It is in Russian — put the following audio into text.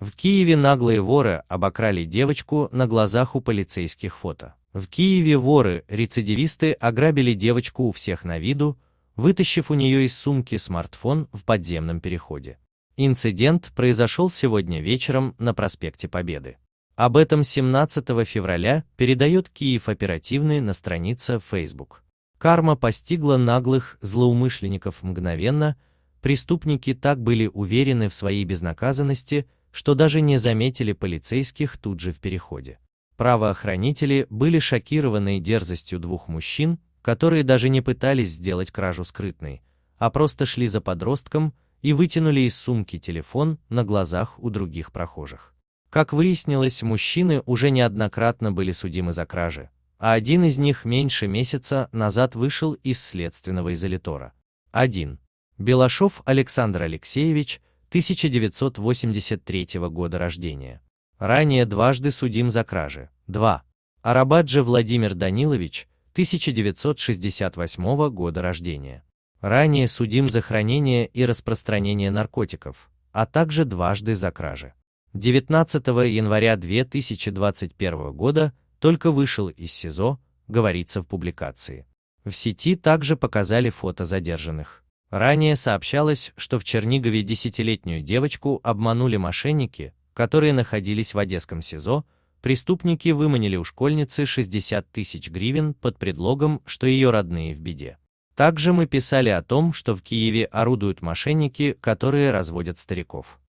В Киеве наглые воры обокрали девочку на глазах у полицейских фото. В Киеве воры-рецидивисты ограбили девочку у всех на виду, вытащив у нее из сумки смартфон в подземном переходе. Инцидент произошел сегодня вечером на проспекте Победы. Об этом 17 февраля передает Киев оперативный на странице Facebook. Карма постигла наглых злоумышленников мгновенно, преступники так были уверены в своей безнаказанности – что даже не заметили полицейских тут же в переходе. Правоохранители были шокированы дерзостью двух мужчин, которые даже не пытались сделать кражу скрытной, а просто шли за подростком и вытянули из сумки телефон на глазах у других прохожих. Как выяснилось, мужчины уже неоднократно были судимы за кражи, а один из них меньше месяца назад вышел из следственного изолятора. 1. Белашов Александр Алексеевич, 1983 года рождения. Ранее дважды судим за кражи. 2. Арабаджи Владимир Данилович, 1968 года рождения. Ранее судим за хранение и распространение наркотиков, а также дважды за кражи. 19 января 2021 года только вышел из СИЗО, говорится в публикации. В сети также показали фото задержанных. Ранее сообщалось, что в Чернигове десятилетнюю девочку обманули мошенники, которые находились в Одесском СИЗО, преступники выманили у школьницы 60 тысяч гривен под предлогом, что ее родные в беде. Также мы писали о том, что в Киеве орудуют мошенники, которые разводят стариков.